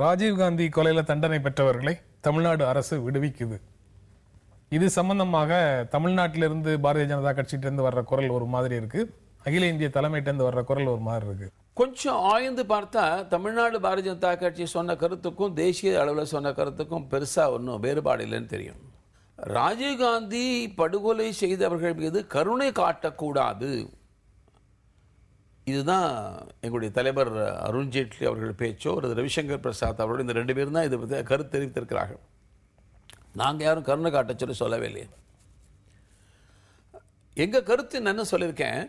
ராஜீவ்காந்தி கொலையில் தண்டனை பெற்றவர்களை தமிழ்நாடு அரசு விடுவிக்குது இது சம்பந்தமாக தமிழ்நாட்டிலிருந்து பாரதிய ஜனதா கட்சியிட்டேருந்து வர்ற குரல் ஒரு மாதிரி இருக்கு அகில இந்திய தலைமையிட்டேருந்து வர்ற குரல் ஒரு மாதிரி இருக்கு கொஞ்சம் ஆய்ந்து பார்த்தா தமிழ்நாடு பாரதிய ஜனதா கட்சி சொன்ன கருத்துக்கும் தேசிய அளவில் சொன்ன கருத்துக்கும் பெருசாக ஒன்றும் வேறுபாடு இல்லைன்னு தெரியும் ராஜீவ்காந்தி படுகொலை செய்தவர்கள் மீது கருணை காட்டக்கூடாது இதுதான் எங்களுடைய தலைவர் அருண்ஜேட்லி அவர்கள் பேச்சோ அல்லது ரவிசங்கர் பிரசாத் அவர்கள் இந்த ரெண்டு பேரும் தான் இதை பற்றி கருத்து தெரிவித்திருக்கிறார்கள் நாங்கள் யாரும் கருணை காட்ட சொல்லி சொல்லவே இல்லையே எங்கள் கருத்து என்னென்னு சொல்லியிருக்கேன்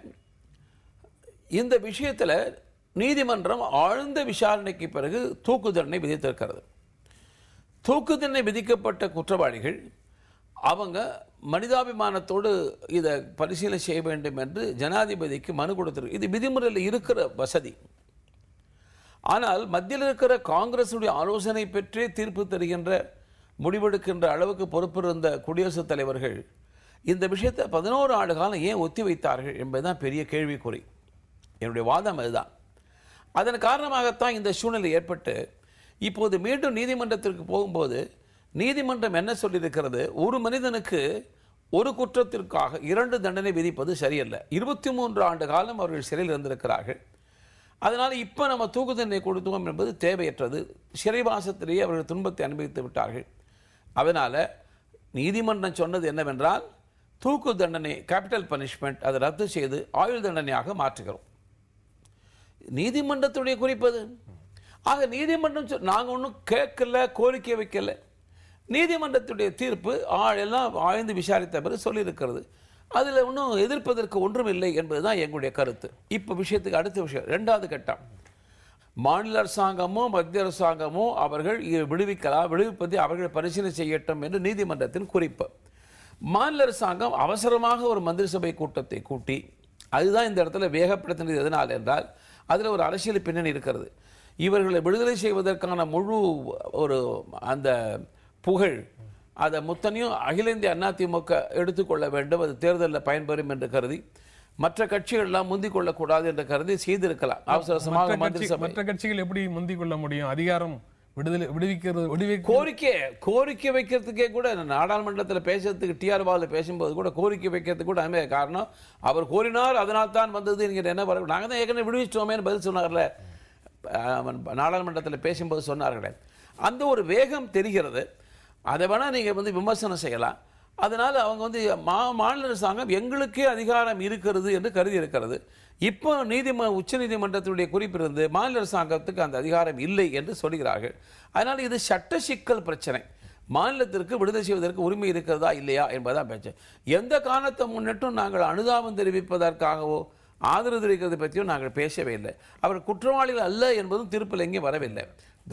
இந்த விஷயத்தில் நீதிமன்றம் ஆழ்ந்த விசாரணைக்கு பிறகு தூக்கு தண்டனை விதித்திருக்கிறது தூக்கு தண்டனை விதிக்கப்பட்ட குற்றவாளிகள் அவங்க மனிதாபிமானத்தோடு இதை பரிசீலனை செய்ய வேண்டும் என்று ஜனாதிபதிக்கு மனு கொடுத்திருக்கு இது விதிமுறையில் இருக்கிற வசதி ஆனால் மத்தியில் இருக்கிற காங்கிரஸுடைய ஆலோசனை பெற்றே தீர்ப்பு தருகின்ற முடிவெடுக்கின்ற அளவுக்கு பொறுப்பிருந்த குடியரசுத் தலைவர்கள் இந்த விஷயத்தை பதினோரு ஆண்டு காலம் ஏன் ஒத்தி வைத்தார்கள் என்பதுதான் பெரிய கேள்விக்குறி என்னுடைய வாதம் அதுதான் அதன் காரணமாகத்தான் இந்த சூழ்நிலை ஏற்பட்டு இப்போது மீண்டும் நீதிமன்றத்திற்கு போகும்போது நீதிமன்றம் என்ன சொல்லியிருக்கிறது ஒரு மனிதனுக்கு ஒரு குற்றத்திற்காக இரண்டு தண்டனை விதிப்பது சரியல்ல இருபத்தி மூன்று ஆண்டு காலம் அவர்கள் சிறையில் இருந்திருக்கிறார்கள் அதனால் இப்போ நம்ம தூக்கு தண்டனை கொடுத்தோம் என்பது தேவையற்றது சிறைவாசத்திலேயே அவர்கள் துன்பத்தை அனுபவித்து விட்டார்கள் அதனால் நீதிமன்றம் சொன்னது என்னவென்றால் தூக்கு தண்டனை கேபிட்டல் பனிஷ்மெண்ட் அதை ரத்து செய்து ஆயுள் தண்டனையாக மாற்றுகிறோம் நீதிமன்றத்துடைய குறிப்பது ஆக நீதிமன்றம் நாங்கள் ஒன்றும் கேட்கல கோரிக்கை வைக்கலை நீதிமன்றத்துடைய தீர்ப்பு ஆழெல்லாம் ஆழ்ந்து விசாரித்த பிறகு சொல்லியிருக்கிறது அதில் ஒன்றும் எதிர்ப்பதற்கு ஒன்றும் இல்லை என்பது தான் எங்களுடைய கருத்து இப்போ விஷயத்துக்கு அடுத்த விஷயம் ரெண்டாவது கட்டம் மாநில அரசாங்கமோ மத்திய அரசாங்கமோ அவர்கள் விடுவிக்கலாம் விடுவிப்பதை அவர்கள் பரிசீலனை செய்யட்டும் என்று நீதிமன்றத்தின் குறிப்பு மாநில அரசாங்கம் அவசரமாக ஒரு மந்திரி சபை கூட்டத்தை கூட்டி அதுதான் இந்த இடத்துல வேகப்படுத்தினது எதனால் என்றால் அதில் ஒரு அரசியல் பின்னணி இருக்கிறது இவர்களை விடுதலை செய்வதற்கான முழு ஒரு அந்த புகழ் அதை முத்தனையும் அகில இந்திய அதிமுக எடுத்துக்கொள்ள வேண்டும் அது தேர்தலில் பயன்பெறும் என்று கருதி மற்ற கட்சிகள்லாம் முந்திக் கொள்ளக்கூடாது என்று கருதி செய்திருக்கலாம் அவசரமாக மற்ற கட்சிகள் எப்படி முந்திக் கொள்ள முடியும் அதிகாரம் விடுதலை விடுவிக்கிறது விடுவி கோரிக்கை கோரிக்கை வைக்கிறதுக்கே கூட நாடாளுமன்றத்தில் பேசுறதுக்கு டிஆர் பாலு பேசும்போது கூட கோரிக்கை வைக்கிறதுக்கு கூட அமைய காரணம் அவர் கோரினார் அதனால் தான் வந்தது என்கிற என்ன வர நாங்கள் தான் ஏற்கனவே விடுவிச்சிட்டோமேன்னு பதில் சொன்னார்ல நாடாளுமன்றத்தில் பேசும்போது சொன்னார்களே அந்த ஒரு வேகம் தெரிகிறது அதை வேணால் நீங்கள் வந்து விமர்சனம் செய்யலாம் அதனால் அவங்க வந்து மா மாநில அரசாங்கம் எங்களுக்கே அதிகாரம் இருக்கிறது என்று கருதி இருக்கிறது இப்போ நீதிம உச்ச நீதிமன்றத்தினுடைய குறிப்பிருந்து மாநில அரசாங்கத்துக்கு அந்த அதிகாரம் இல்லை என்று சொல்கிறார்கள் அதனால் இது சட்ட சிக்கல் பிரச்சனை மாநிலத்திற்கு விடுதலை செய்வதற்கு உரிமை இருக்கிறதா இல்லையா என்பதான் பேச்சு எந்த காரணத்தை முன்னிட்டும் நாங்கள் அனுதாபம் தெரிவிப்பதற்காகவோ ஆதரவு தெரிவிக்கிறது பற்றியும் நாங்கள் பேசவே இல்லை அவர் குற்றவாளிகள் அல்ல என்பதும் திருப்பில் எங்கேயும் வரவில்லை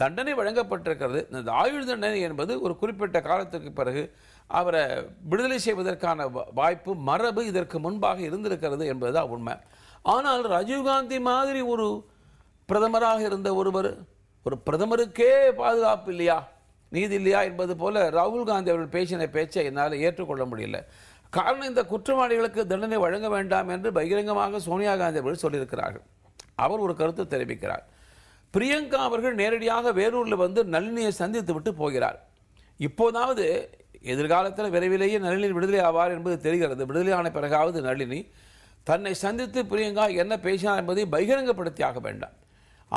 தண்டனை வழங்கப்பட்டிருக்கிறது இந்த ஆயுள் தண்டனை என்பது ஒரு குறிப்பிட்ட காலத்திற்கு பிறகு அவரை விடுதலை செய்வதற்கான வாய்ப்பு மரபு இதற்கு முன்பாக இருந்திருக்கிறது என்பதுதான் உண்மை ஆனால் ராஜீவ்காந்தி மாதிரி ஒரு பிரதமராக இருந்த ஒருவர் ஒரு பிரதமருக்கே பாதுகாப்பு இல்லையா நீதி இல்லையா என்பது போல ராகுல் காந்தி அவர்கள் பேசின பேச்சை என்னால் ஏற்றுக்கொள்ள முடியல காரணம் இந்த குற்றவாளிகளுக்கு தண்டனை வழங்க வேண்டாம் என்று பகிரங்கமாக சோனியா காந்தி அவர்கள் சொல்லியிருக்கிறார்கள் அவர் ஒரு கருத்து தெரிவிக்கிறார் பிரியங்கா அவர்கள் நேரடியாக வேலூரில் வந்து நளினியை சந்தித்து விட்டு போகிறார் இப்போதாவது எதிர்காலத்தில் விரைவிலேயே நளினி விடுதலை ஆவார் என்பது தெரிகிறது விடுதலையான பிறகாவது நளினி தன்னை சந்தித்து பிரியங்கா என்ன பேசினார் என்பதை பகிரங்கப்படுத்தியாக வேண்டாம்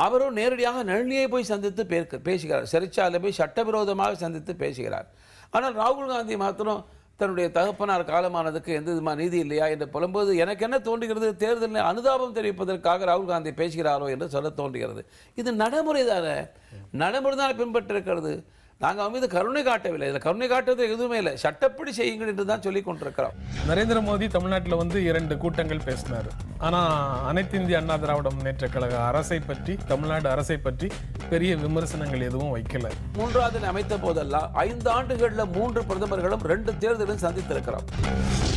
அவரும் நேரடியாக நளினியை போய் சந்தித்து பேசுகிறார் சிறைச்சாலை போய் சட்டவிரோதமாக சந்தித்து பேசுகிறார் ஆனால் ராகுல் காந்தி மாத்திரம் தன்னுடைய தகப்பனார் காலமானதுக்கு எந்த விதமான நீதி இல்லையா என்று புலம்போது எனக்கு என்ன தோன்றுகிறது தேர்தலில் அனுதாபம் தெரிவிப்பதற்காக ராகுல் காந்தி பேசுகிறாரோ என்று சொல்ல தோன்றுகிறது இது நடைமுறை தானே நடைமுறை தான் பின்பற்றிருக்கிறது நாங்கள் அவன் மீது கருணை காட்டவில்லை இதில் கருணை காட்டுறது எதுவுமே இல்லை சட்டப்படி செய்யுங்கள் என்று தான் சொல்லி கொண்டிருக்கிறோம் நரேந்திர மோடி தமிழ்நாட்டில் வந்து இரண்டு கூட்டங்கள் பேசினார் ஆனால் அனைத்து இந்திய அண்ணா திராவிட முன்னேற்ற கழக அரசை பற்றி தமிழ்நாடு அரசை பற்றி பெரிய விமர்சனங்கள் எதுவும் வைக்கல மூன்றாவது அமைத்த போதெல்லாம் ஐந்து ஆண்டுகளில் மூன்று பிரதமர்களும் ரெண்டு தேர்தலும் சந்தித்திருக்கிறோம்